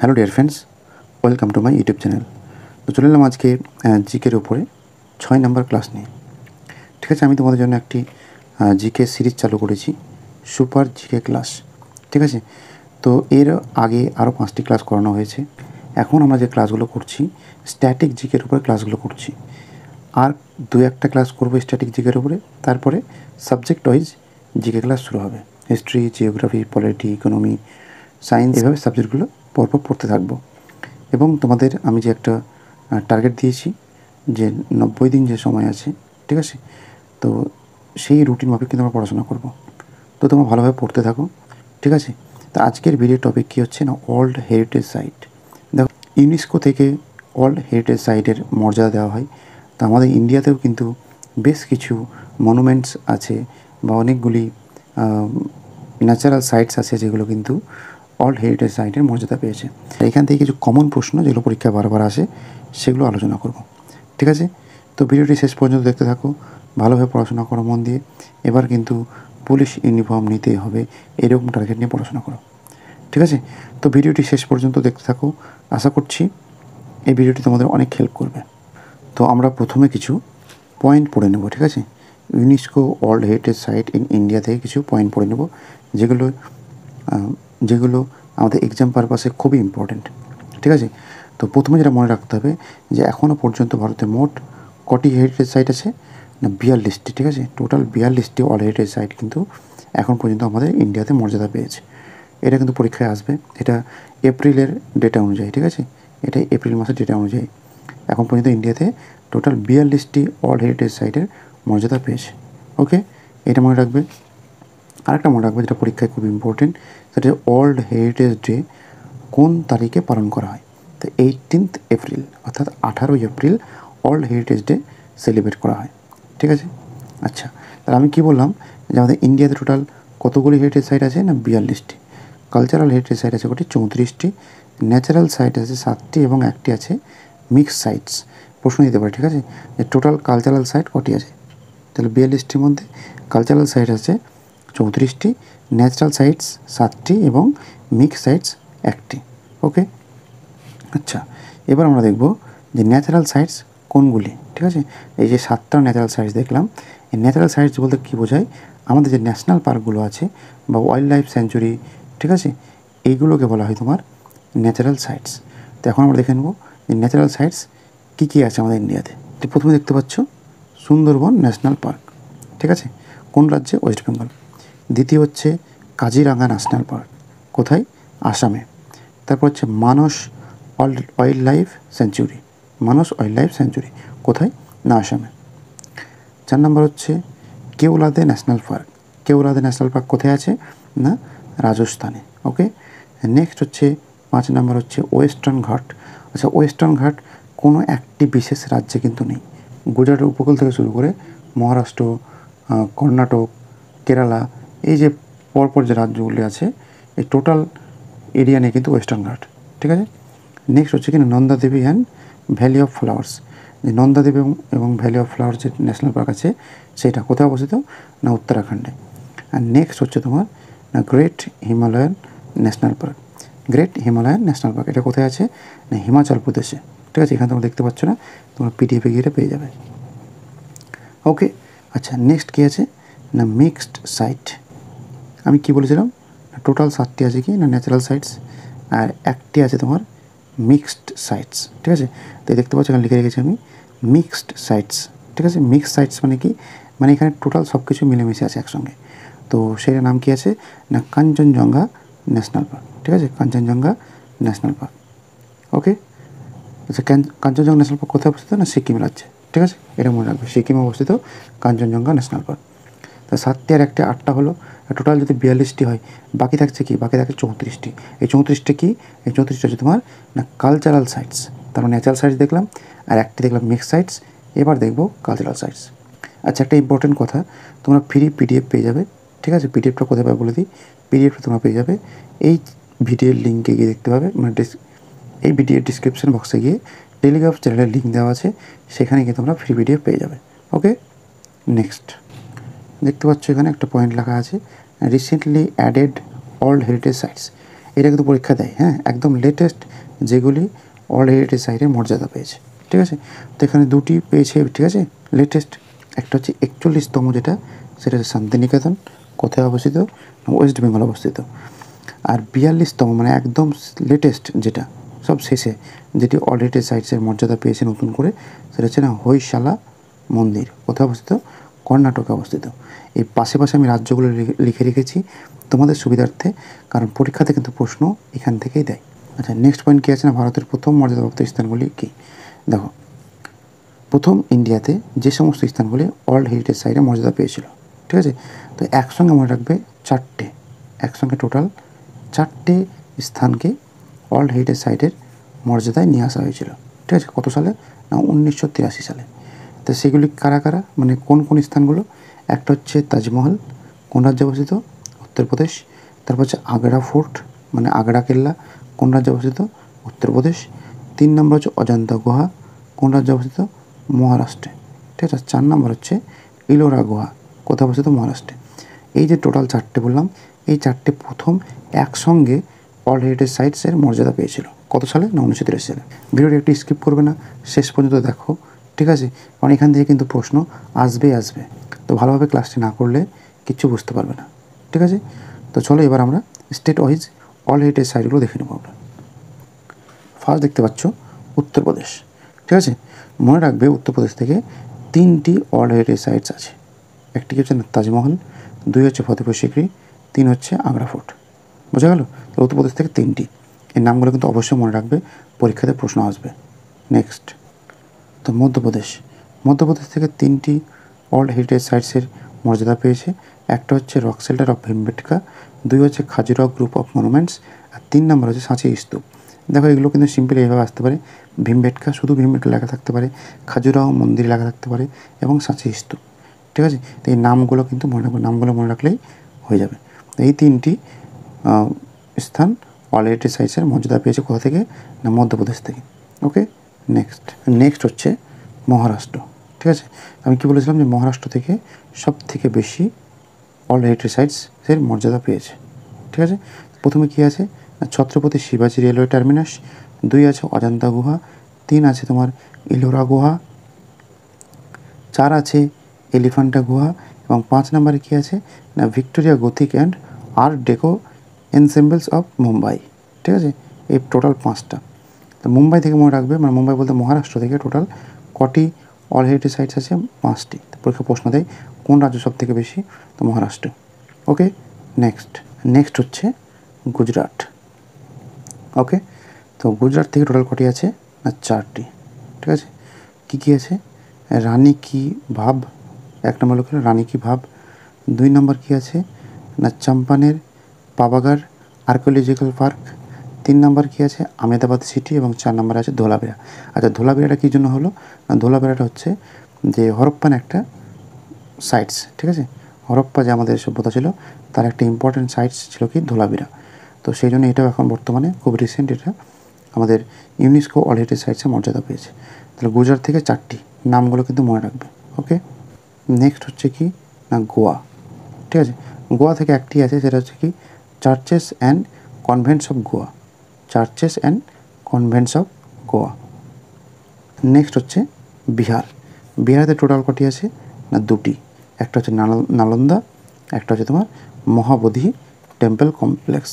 hello dear friends welcome to my YouTube channel তো চলে এলাম আজকে জিকের ওপরে ছয় নম্বর ক্লাস নিয়ে ঠিক আছে আমি তোমাদের জন্য একটি জিকে সিরিজ চালু করেছি সুপার জিকে ক্লাস ঠিক আছে তো এর আগে আরও পাঁচটি ক্লাস করানো হয়েছে এখন আমরা যে ক্লাসগুলো করছি স্ট্যাটিক জিকের উপরে ক্লাসগুলো করছি আর দু একটা ক্লাস করবো স্ট্যাটিক জিকের উপরে তারপরে সাবজেক্ট ওয়াইজ জিকে ক্লাস শুরু হবে history geography polity economy science এভাবে সাবজেক্টগুলো পরপর পড়তে থাকবো এবং তোমাদের আমি যে একটা টার্গেট দিয়েছি যে নব্বই দিন যে সময় আছে ঠিক আছে তো সেই রুটিন মাফিক কিন্তু আমরা পড়াশোনা করব তো তোমরা ভালোভাবে পড়তে থাকো ঠিক আছে তো আজকের ভিডিও টপিক কী হচ্ছে না ওয়ার্ল্ড হেরিটেজ সাইট দেখো ইউনেস্কো থেকে ওয়ার্ল্ড হেরিটেজ সাইটের মর্যাদা দেওয়া হয় তো আমাদের ইন্ডিয়াতেও কিন্তু বেশ কিছু মনুমেন্টস আছে বা অনেকগুলি ন্যাচারাল সাইটস আছে যেগুলো কিন্তু ওয়ার্ল্ড হেরিটেজ সাইটের মর্যাদা পেয়েছে এখান থেকে কিছু কমন প্রশ্ন যেগুলো পরীক্ষা বারবার আসে সেগুলো আলোচনা করব ঠিক আছে তো ভিডিওটি শেষ পর্যন্ত দেখতে থাকো ভালোভাবে পড়াশোনা করো মন দিয়ে এবার কিন্তু পুলিশ ইউনিফর্ম নিতে হবে এরকম টার্গেট নিয়ে পড়াশোনা করো ঠিক আছে তো ভিডিওটি শেষ পর্যন্ত দেখতে থাকো আশা করছি এই ভিডিওটি তোমাদের অনেক হেল্প করবে তো আমরা প্রথমে কিছু পয়েন্ট পড়ে নেব ঠিক আছে UNESCO world heritage site in India থেকে কিছু পয়েন্ট পড়ে নেব যেগুলো যেগুলো আমাদের এক্সাম পারপাসে খুবই ইম্পর্ট্যান্ট ঠিক আছে তো প্রথমে যেটা মনে রাখতে হবে যে এখনও পর্যন্ত ভারতে মোট কটি হেরিটেজ সাইট আছে না বিয়াল্লিশটি ঠিক আছে টোটাল বিয়াল্লিশটি অল হেরিটেজ সাইট কিন্তু এখন পর্যন্ত আমাদের ইন্ডিয়াতে মর্যাদা পেয়েছে এটা কিন্তু পরীক্ষায় আসবে এটা এপ্রিলের ডেটা অনুযায়ী ঠিক আছে এটা এপ্রিল মাসের ডেটা অনুযায়ী এখন পর্যন্ত ইন্ডিয়াতে টোটাল বিয়াল্লিশটি অল হেরিটেজ সাইটের মর্যাদা পেয়েছে ওকে এটা মনে রাখবে আরেকটা মনে রাখবে যেটা পরীক্ষায় খুব ইম্পর্টেন্ট সেটি ওয়ার্ল্ড হেরিটেজ ডে কোন তারিখে পালন করা হয় তো এইটিনথ এপ্রিল অর্থাৎ আঠারোই April world heritage day celebrate করা হয় ঠিক আছে আচ্ছা তাহলে আমি কি বললাম যে আমাদের ইন্ডিয়াতে টোটাল কতগুলি হেরিটেজ সাইট আছে না বিয়াল্লিশটি কালচারাল হেরিটেজ সাইট আছে কটি চৌত্রিশটি ন্যাচারাল সাইট আছে সাতটি এবং একটি আছে মিক্স সাইটস প্রশ্ন দিতে পারে ঠিক আছে যে টোটাল কালচারাল সাইট কটি আছে তাহলে বিয়াল্লিশটির মধ্যে কালচারাল সাইট আছে চৌত্রিশটি ন্যাচারাল সাইটস সাতটি এবং মিক্স সাইটস একটি ওকে আচ্ছা এবার আমরা দেখব যে ন্যাচারাল সাইটস কোনগুলি ঠিক আছে এই যে সাতটা ন্যাচারাল সাইটস দেখলাম এই ন্যাচারাল সাইটস বলতে কী বোঝায় আমাদের যে ন্যাশনাল পার্কগুলো আছে বা ওয়াইল্ড লাইফ স্যাঞ্চুরি ঠিক আছে এইগুলোকে বলা হয় তোমার ন্যাচারাল সাইটস তো এখন আমরা দেখে নেব যে ন্যাচারাল সাইটস কী কী আছে আমাদের ইন্ডিয়াতে তো প্রথমে দেখতে পাচ্ছ সুন্দরবন ন্যাশনাল পার্ক ঠিক আছে কোন রাজ্যে ওয়েস্ট বেঙ্গল দ্বিতীয় হচ্ছে কাজিরাঙ্গা ন্যাশনাল পার্ক কোথায় আসামে তারপর হচ্ছে Manas wildlife sanctuary Manas wildlife sanctuary কোথায় না আসামে চার নম্বর হচ্ছে Keoladeo national park Keoladeo national park কোথায় আছে না রাজস্থানে ওকে নেক্সট হচ্ছে পাঁচ নম্বর হচ্ছে ওয়েস্টার্ন ঘাট আচ্ছা ওয়েস্টার্ন ঘাট কোনো একটি বিশেষ রাজ্যে কিন্তু নেই গুজরাটের উপকূল থেকে শুরু করে মহারাষ্ট্র কর্ণাটক কেরালা এই যে পরপর যে রাজ্যগুলি আছে এই টোটাল এরিয়া নিয়ে কিন্তু ওয়েস্টার্ন ঘাট ঠিক আছে নেক্সট হচ্ছে কিনা Nanda Devi and valley of flowers যে নন্দাদেবী এবং ভ্যালি অফ ফ্লাওয়ার্স যে ন্যাশনাল পার্ক আছে সেটা কোথায় অবস্থিত না উত্তরাখণ্ডে আর নেক্সট হচ্ছে তোমার না great Himalayan national park great Himalayan national park এটা কোথায় আছে না হিমাচল প্রদেশে ঠিক আছে এখানে তোমরা দেখতে পাচ্ছ না তোমরা পিডিএফে গিয়ে পেয়ে যাবে ওকে আচ্ছা নেক্সট কী আছে না মিক্সড সাইট আমি কি বলেছিলাম টোটাল সাতটি আছে কি না ন্যাচারাল সাইটস আর একটি আছে তোমার মিক্সড সাইটস ঠিক আছে তো দেখতে পাচ্ছ এখানে লিখে রেখেছি আমি মিক্সড সাইটস ঠিক আছে মিক্সড সাইটস মানে কি মানে এখানে টোটাল সব কিছু মিলেমিশে আছে একসঙ্গে তো সেটার নাম কি আছে না কাঞ্চনজঙ্ঘা ন্যাশনাল পার্ক ঠিক আছে কাঞ্চনজঙ্ঘা ন্যাশনাল পার্ক ওকে আচ্ছা কাঞ্চনজঙ্ঘা ন্যাশনাল পার্ক কোথায় অবস্থিত না সিকিম রাজ্যে ঠিক আছে এটা মনে রাখবে সিকিমে অবস্থিত কাঞ্চনজঙ্ঘা ন্যাশনাল পার্ক তাহলে সাতটি আর একটা আটটা হলো টোটাল যদি বিয়াল্লিশটি হয় বাকি থাকছে কি বাকি থাকছে চৌত্রিশটি এই চৌত্রিশটা কি এই চৌত্রিশটা হচ্ছে তোমার না কালচারাল সাইটস তার মানে ন্যাচারাল সাইটস দেখলাম আর একটি দেখলাম মিক্স সাইটস এবার দেখব কালচারাল সাইটস আচ্ছা একটা ইম্পর্টেন্ট কথা তোমরা ফ্রি পিডিএফ পেয়ে যাবে ঠিক আছে পিডিএফটা কোথায় পাবে বলে দিই পিডিএফটা তোমরা পেয়ে যাবে এই ভিডিওর লিঙ্কে গিয়ে দেখতে পাবে মানে এই ভিডিওর ডিসক্রিপশন বক্সে গিয়ে টেলিগ্রাফ চ্যানেলের লিঙ্ক দেওয়া আছে সেখানে গিয়ে তোমরা ফ্রি পিডিএফ পেয়ে যাবে ওকে নেক্সট দেখতে পাচ্ছ এখানে একটা পয়েন্ট লেখা আছে recently added old heritage sites এটা কিন্তু পরীক্ষা দেয় হ্যাঁ একদম লেটেস্ট যেগুলি ওল্ড হেরিটেজ সাইটের মর্যাদা পেয়েছে ঠিক আছে তো এখানে দুটি পেয়েছে ঠিক আছে লেটেস্ট একটা হচ্ছে একচল্লিশতম যেটা সেটা হচ্ছে শান্তিনিকেতন কোথায় অবস্থিত ওয়েস্ট বেঙ্গল অবস্থিত আর বিয়াল্লিশতম মানে একদম লেটেস্ট যেটা সব শেষে যেটি অডিটেড সাইটসের মর্যাদা পেয়েছে নতুন করে সেটা হচ্ছে না হৈশালা মন্দির কোথায় অবস্থিত কর্ণাটকে অবস্থিত এই পাশে পাশে আমি রাজ্যগুলো লিখে রেখেছি তোমাদের সুবিধার্থে কারণ পরীক্ষাতে কিন্তু প্রশ্ন এখান থেকেই দেয় আচ্ছা নেক্সট পয়েন্ট কী আছে না ভারতের প্রথম মর্যাদাপ্রাপ্ত স্থানগুলি কী দেখো প্রথম ইন্ডিয়াতে যে সমস্ত স্থানগুলি ওয়ার্ল্ড হেরিটেজ সাইটে মর্যাদা পেয়েছিল ঠিক আছে তো একসঙ্গে মনে রাখবে চারটে একসঙ্গে টোটাল চারটে স্থানকে ওয়ার্ল্ড হেরিটেজ সাইটের মর্যাদায় নিয়ে আসা হয়েছিল ঠিক আছে কত সালে না উনিশশো সালে তো সেগুলি কারা কারা মানে কোন কোন স্থানগুলো একটা হচ্ছে তাজমহল কোন রাজ্যে অবস্থিত উত্তরপ্রদেশ তারপর হচ্ছে আগ্রা ফোর্ট মানে আগ্রা কেল্লা কোন রাজ্যে অবস্থিত উত্তরপ্রদেশ তিন নম্বর হচ্ছে অজন্তা গুহা কোন রাজ্যে অবস্থিত মহারাষ্ট্রে ঠিক আছে চার নম্বর হচ্ছে ইলোরা গুহা কোথায় অবস্থিত মহারাষ্ট্রে এই যে টোটাল চারটে বললাম এই চারটে প্রথম একসঙ্গে ওয়ার্ল্ড হেরিটেজ সাইটসের মর্যাদা পেয়েছিল কত সালে না উনিশশো সালে ভিডিওটি একটি স্কিপ করবে না শেষ পর্যন্ত দেখো ঠিক আছে কারণ এখান থেকে কিন্তু প্রশ্ন আসবেই আসবে তো ভালোভাবে ক্লাসটি না করলে কিচ্ছু বুঝতে পারবে না ঠিক আছে তো চলো এবার আমরা স্টেট ওয়াইজ অল হেটের সাইডগুলো দেখে নেবো আমরা ফার্স্ট দেখতে পাচ্ছ উত্তরপ্রদেশ ঠিক আছে মনে রাখবে উত্তরপ্রদেশ থেকে তিনটি অল হেরিটেজ সাইটস আছে একটি হচ্ছে তাজমহল দুই হচ্ছে ফতেপুর সিকরি তিন হচ্ছে আগ্রা ফোর্ট বোঝা গেল উত্তরপ্রদেশ থেকে তিনটি এর নামগুলো কিন্তু অবশ্যই মনে রাখবে পরীক্ষাতে প্রশ্ন আসবে নেক্সট তো মধ্যপ্রদেশ মধ্যপ্রদেশ থেকে তিনটি ওয়ার্ল্ড হেরিটেজ সাইটসের মর্যাদা পেয়েছে একটা হচ্ছে রক সেল্টার অফ ভীমবেটকা দুই হচ্ছে খাজুরাও গ্রুপ অফ মনুমেন্টস আর তিন নম্বর হচ্ছে সাঁচি স্তূপ দেখো এগুলো কিন্তু সিম্পলি এইভাবে আসতে পারে ভীমবেটকা শুধু ভীমবেটকা লেখা থাকতে পারে খাজুরাও মন্দির লেখা থাকতে পারে এবং সাঁচি স্তূপ ঠিক আছে তো এই নামগুলো কিন্তু মনে রাখবো নামগুলো মনে রাখলেই হয়ে যাবে এই তিনটি স্থান অলরেডি সাইটসের মর্যাদা পেয়েছে কোথা থেকে না মধ্যপ্রদেশ থেকে ওকে নেক্সট নেক্সট হচ্ছে মহারাষ্ট্র ঠিক আছে আমি কি বলেছিলাম যে মহারাষ্ট্র থেকে সব থেকে বেশি অল সাইটসের মর্যাদা পেয়েছে ঠিক আছে প্রথমে কি আছে ছত্রপতি শিবাজি রেলওয়ে টার্মিনাস দুই আছে অজন্তা গুহা তিন আছে তোমার ইলোরা গুহা চার আছে এলিফ্যান্টা গুহা এবং পাঁচ নম্বরে কী আছে না Victoria Gothic and art deco ensembles of Mumbai ঠিক আছে এই টোটাল পাঁচটা মুম্বাই থেকে মনে রাখবে মানে মুম্বাই বলতে মহারাষ্ট্র থেকে টোটাল কটি অল হেরিটেজ সাইটস আছে পাঁচটি পরীক্ষা প্রশ্ন দেয় কোন রাজ্য সব থেকে বেশি তো মহারাষ্ট্র ওকে নেক্সট নেক্সট হচ্ছে গুজরাট ওকে তো গুজরাট থেকে টোটাল কটি আছে না চারটি ঠিক আছে কী কী আছে রানী কি ভাব এক নম্বর লোকের রানী কি ভাব দুই নম্বর কি আছে না চাম্পানের পাবাগার আর্কিওলজিক্যাল পার্ক তিন নাম্বার কী আছে আমেদাবাদ সিটি এবং চার নাম্বার আছে ধোলাবেড়া আচ্ছা ধোলাবেড়াটা কী জন্য হলো না ধোলাবেড়াটা হচ্ছে যে হরপ্পান একটা সাইটস ঠিক আছে হরপ্পা যে আমাদের সভ্যতা ছিল তার একটা ইম্পর্ট্যান্ট সাইটস ছিল কি ধোলাবিরা তো সেই জন্য এটাও এখন বর্তমানে খুব রিসেন্ট এটা আমাদের ইউনেস্কো অল হেরিটেজ সাইটসে মর্যাদা পেয়েছে তাহলে গুজরাট থেকে চারটি নামগুলো কিন্তু মনে রাখবে ওকে নেক্সট হচ্ছে কি না গোয়া ঠিক আছে গোয়া থেকে একটি আছে সেটা হচ্ছে কি churches and convents of Goa churches and convents of Goa next হচ্ছে বিহার বিহারেতে টোটাল কটি আছে না দুটি একটা হচ্ছে নালন্দা একটা হচ্ছে তোমার মহাবোধি টেম্পল কমপ্লেক্স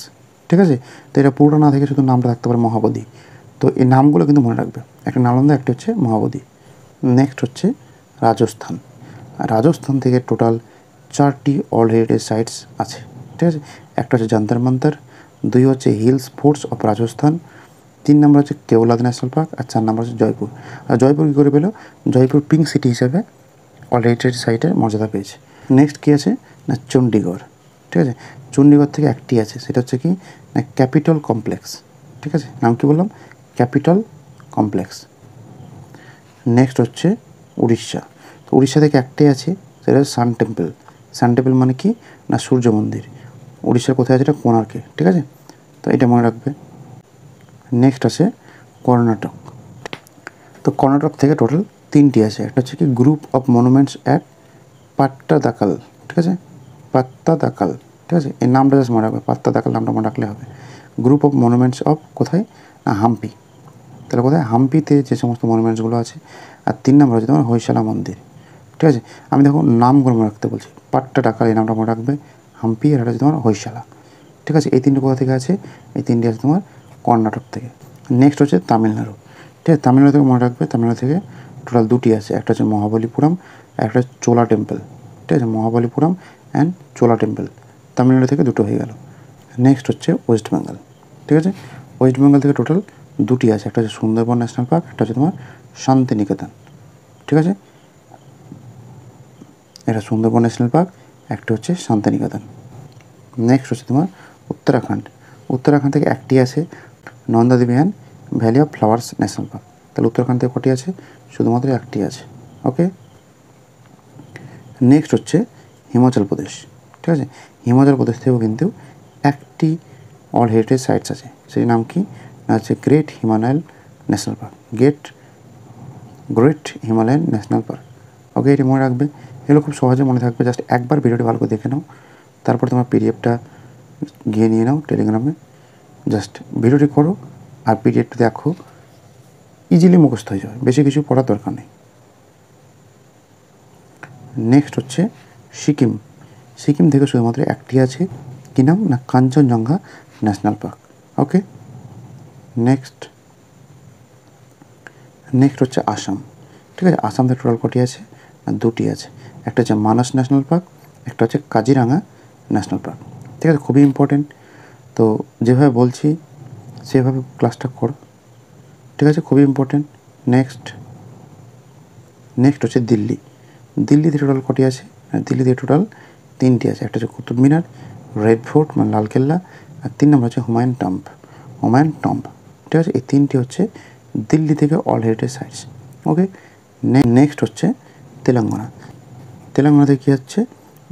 ঠিক আছে তো এটা পুরোটা না থেকে শুধু নামটা থাকতে পারে মহাবোধি তো এই নামগুলো কিন্তু মনে রাখবে একটা নালন্দা একটা হচ্ছে মহাবোধি নেক্সট হচ্ছে রাজস্থান রাজস্থান থেকে টোটাল চারটি অল হেরিটেজ সাইটস আছে ঠিক আছে একটা হচ্ছে যান্তার মান্তার দুই হচ্ছে হিলস ফোর্টস অফ রাজস্থান তিন নম্বর হচ্ছে কেওলাদ ন্যাশনাল পার্ক আর চার নম্বর হচ্ছে জয়পুর আর জয়পুর কী করে পেলো জয়পুর পিঙ্ক সিটি হিসাবে অলরেডি সাইটের মর্যাদা পেয়েছে নেক্সট কী আছে না চণ্ডীগড় ঠিক আছে চণ্ডীগড় থেকে একটি আছে সেটা হচ্ছে কি না ক্যাপিটাল কমপ্লেক্স ঠিক আছে নাম কি বললাম ক্যাপিটাল কমপ্লেক্স নেক্সট হচ্ছে উড়িষ্যা তো উড়িষ্যা থেকে একটাই আছে সেটা হচ্ছে সান টেম্পল সান টেম্পল মানে কি না সূর্য মন্দির উড়িষ্যার কোথায় আছে এটা কোণার্কে ঠিক আছে তো এটা মনে রাখবে নেক্সট আছে কর্ণাটক তো কর্ণাটক থেকে টোটাল তিনটি আছে একটা হচ্ছে কি group of monuments at Pattadakal ঠিক আছে পাত্তা দাকাল ঠিক আছে এই নামটা জাস্ট মনে রাখবে পাত্তা দাকাল নামটা মনে রাখলে হবে গ্রুপ অফ মনুমেন্টস অফ কোথায় না হাম্পি তাহলে কোথায় হাম্পিতে যে সমস্ত মনুমেন্টসগুলো আছে আর তিন নম্বর হচ্ছে তোমার হৈশালা মন্দির ঠিক আছে আমি দেখো নামগুলো মনে রাখতে বলছি পাট্টা ডাকাল এই নামটা মনে রাখবে হাম্পি আর একটা হচ্ছে তোমার হৈশালা ঠিক আছে এই তিনটে কোথা থেকে আছে এই তিনটে আছে তোমার কর্ণাটক থেকে নেক্সট হচ্ছে তামিলনাড়ু ঠিক আছে তামিলনাড়ু থেকে মনে রাখবে তামিলনাড়ু থেকে টোটাল দুটি আছে একটা হচ্ছে মহাবলীপুরম একটা চোলা টেম্পল ঠিক আছে মহাবলীপুরম অ্যান্ড চোলা টেম্পল তামিলনাড়ু থেকে দুটো হয়ে গেল নেক্সট হচ্ছে ওয়েস্ট বেঙ্গল ঠিক আছে ওয়েস্ট বেঙ্গল থেকে টোটাল দুটি আছে একটা হচ্ছে সুন্দরবন ন্যাশনাল পার্ক একটা হচ্ছে তোমার শান্তিনিকেতন ঠিক আছে এটা সুন্দরবন ন্যাশনাল পার্ক একটা হচ্ছে শান্তিনিকেতন নেক্সট হচ্ছে তোমার উত্তরাখণ্ড উত্তরাখণ্ড থেকে একটি আছে নন্দাদিবিহান valley of flowers national park তাহলে উত্তরাখণ্ড থেকে কটি আছে শুধুমাত্র একটি আছে ওকে নেক্সট হচ্ছে হিমাচল প্রদেশ ঠিক আছে হিমাচল প্রদেশ থেকেও কিন্তু একটি অল হেরিটেজ সাইটস আছে সেই নাম কি না হচ্ছে great Himalayan national park gate great Himalayan national park okay এটি মনে রাখবে এগুলো খুব সহজে মনে থাকবে জাস্ট একবার ভিডিওটি ভালো করে দেখে নাও তারপর তোমার পিডিএফটা গিয়ে নিয়ে নাও টেলিগ্রামে জাস্ট ভিডিওটি করো আর পিডিএফটি দেখো ইজিলি মুখস্থ হয়ে যাবে বেশি কিছু পড়ার দরকার নেই নেক্সট হচ্ছে সিকিম সিকিম থেকে শুধুমাত্র একটি আছে কি নাম না Kanchenjunga national park okay next next হচ্ছে আসাম ঠিক আছে আসাম থেকে টোটাল কটি আছে দুটি আছে একটা হচ্ছে মানস ন্যাশনাল পার্ক একটা হচ্ছে কাজিরাঙা ন্যাশনাল পার্ক ঠিক আছে খুবই ইম্পর্টেন্ট তো যেভাবে বলছি সেভাবে ক্লাসটা করো ঠিক আছে খুবই ইম্পর্টেন্ট নেক্সট নেক্সট হচ্ছে দিল্লি দিল্লিতে টোটাল কটি আছে হ্যাঁ, দিল্লিতে টোটাল তিনটি আছে একটা হচ্ছে কুতুব মিনার রেড ফোর্ট মানে লালকেল্লা আর তিন নম্বর হচ্ছে হুমায়ুন টম্প হুমায়ুন টম্প ঠিক আছে এই তিনটি হচ্ছে দিল্লি থেকে all heritage sites okay next হচ্ছে তেলেঙ্গানা তেলেঙ্গানাতে কী হচ্ছে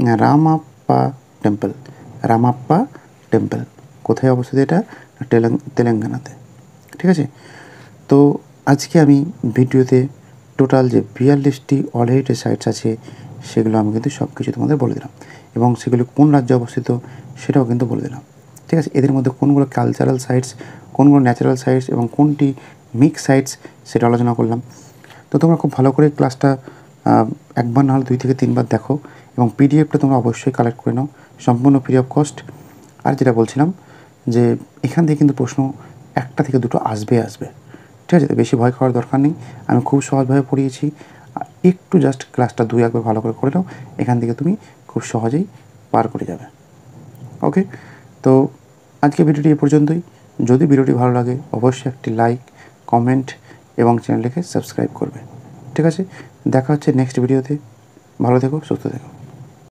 হ্যাঁ, রামাপ্পা টেম্পল রামাপ্পা টেম্পল কোথায় অবস্থিত এটা তেলেঙ্গানাতে ঠিক আছে তো আজকে আমি ভিডিওতে টোটাল যে বিয়াল্লিশটি অল হেরিটেজ সাইটস আছে সেগুলো আমি কিন্তু সব কিছু তোমাদের বলে দিলাম এবং সেগুলো কোন রাজ্যে অবস্থিত সেটাও কিন্তু বলে দিলাম ঠিক আছে এদের মধ্যে কোনগুলো কালচারাল সাইটস কোনগুলো ন্যাচারাল সাইটস এবং কোনটি মিক্স সাইটস সেটা আলোচনা করলাম তো তোমরা খুব ভালো করে ক্লাসটা একবার না হলে দুই থেকে তিনবার দেখো এবং পিডিএফটা তোমরা অবশ্যই কালেক্ট করে নাও সম্পূর্ণ ফ্রি অফ কস্ট আর যেটা বলছিলাম যে এখান থেকে কিন্তু প্রশ্ন একটা থেকে দুটো আসবে আসবে ঠিক আছে বেশি ভয় খাওয়ার দরকার নেই আমি খুব সহজভাবে পড়িয়েছি একটু জাস্ট ক্লাসটা দুই একবার ভালো করে করে নাও এখান থেকে তুমি খুব সহজেই পার করে যাবে ওকে তো আজকে ভিডিওটি এ পর্যন্তই যদি ভিডিওটি ভালো লাগে অবশ্যই একটি লাইক কমেন্ট এবং চ্যানেলটিকে সাবস্ক্রাইব করবে ঠিক আছে দেখা হচ্ছে নেক্সট ভিডিওতে ভালো থেকো সুস্থ থেকো